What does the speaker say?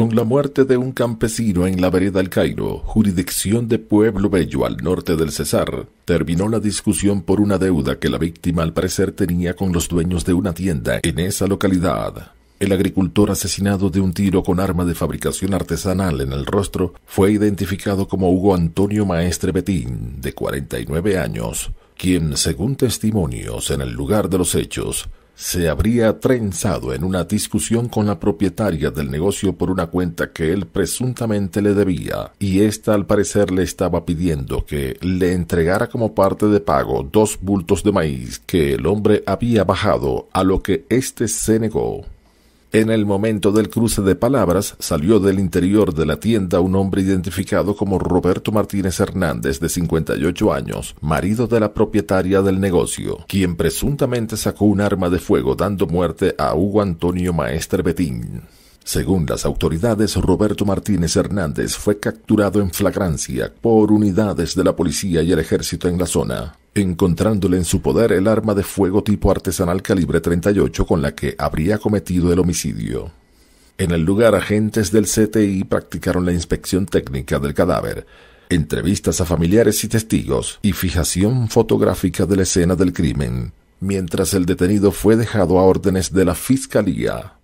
Con la muerte de un campesino en la vereda El Cairo, jurisdicción de Pueblo Bello al norte del Cesar, terminó la discusión por una deuda que la víctima al parecer tenía con los dueños de una tienda en esa localidad. El agricultor asesinado de un tiro con arma de fabricación artesanal en el rostro fue identificado como Hugo Antonio Maestre Betín, de 49 años, quien, según testimonios en el lugar de los hechos, se habría trenzado en una discusión con la propietaria del negocio por una cuenta que él presuntamente le debía, y ésta al parecer le estaba pidiendo que le entregara como parte de pago dos bultos de maíz que el hombre había bajado, a lo que éste se negó. En el momento del cruce de palabras, salió del interior de la tienda un hombre identificado como Roberto Martínez Hernández, de 58 años, marido de la propietaria del negocio, quien presuntamente sacó un arma de fuego dando muerte a Hugo Antonio Maestre Betín. Según las autoridades, Roberto Martínez Hernández fue capturado en flagrancia por unidades de la policía y el ejército en la zona encontrándole en su poder el arma de fuego tipo artesanal calibre 38 con la que habría cometido el homicidio. En el lugar, agentes del CTI practicaron la inspección técnica del cadáver, entrevistas a familiares y testigos y fijación fotográfica de la escena del crimen, mientras el detenido fue dejado a órdenes de la Fiscalía.